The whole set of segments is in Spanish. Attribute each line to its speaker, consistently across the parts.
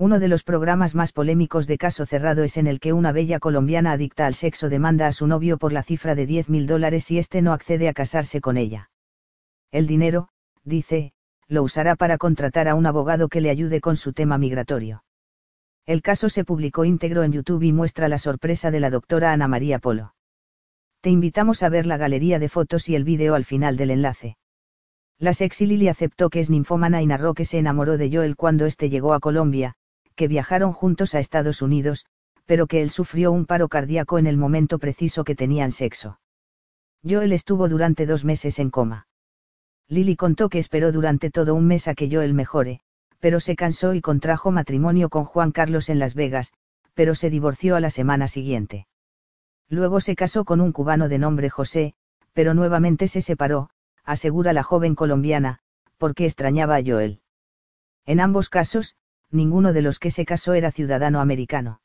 Speaker 1: Uno de los programas más polémicos de caso cerrado es en el que una bella colombiana adicta al sexo demanda a su novio por la cifra de 10 mil dólares si éste no accede a casarse con ella. El dinero, dice, lo usará para contratar a un abogado que le ayude con su tema migratorio. El caso se publicó íntegro en YouTube y muestra la sorpresa de la doctora Ana María Polo. Te invitamos a ver la galería de fotos y el vídeo al final del enlace. La sexy Lily aceptó que es ninfómana y narró que se enamoró de Joel cuando este llegó a Colombia, que viajaron juntos a Estados Unidos, pero que él sufrió un paro cardíaco en el momento preciso que tenían sexo. Joel estuvo durante dos meses en coma. Lily contó que esperó durante todo un mes a que Joel mejore, pero se cansó y contrajo matrimonio con Juan Carlos en Las Vegas, pero se divorció a la semana siguiente. Luego se casó con un cubano de nombre José, pero nuevamente se separó, asegura la joven colombiana, porque extrañaba a Joel. En ambos casos, ninguno de los que se casó era ciudadano americano.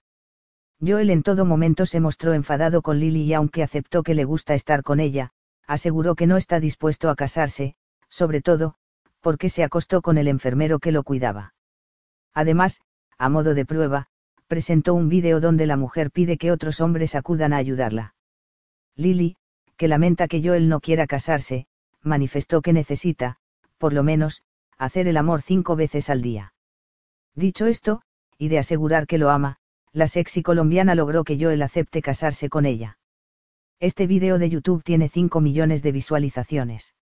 Speaker 1: Joel en todo momento se mostró enfadado con Lily y aunque aceptó que le gusta estar con ella, aseguró que no está dispuesto a casarse, sobre todo, porque se acostó con el enfermero que lo cuidaba. Además, a modo de prueba, presentó un vídeo donde la mujer pide que otros hombres acudan a ayudarla. Lily, que lamenta que Joel no quiera casarse, manifestó que necesita, por lo menos, hacer el amor cinco veces al día. Dicho esto, y de asegurar que lo ama, la sexy colombiana logró que Joel acepte casarse con ella. Este video de YouTube tiene 5 millones de visualizaciones.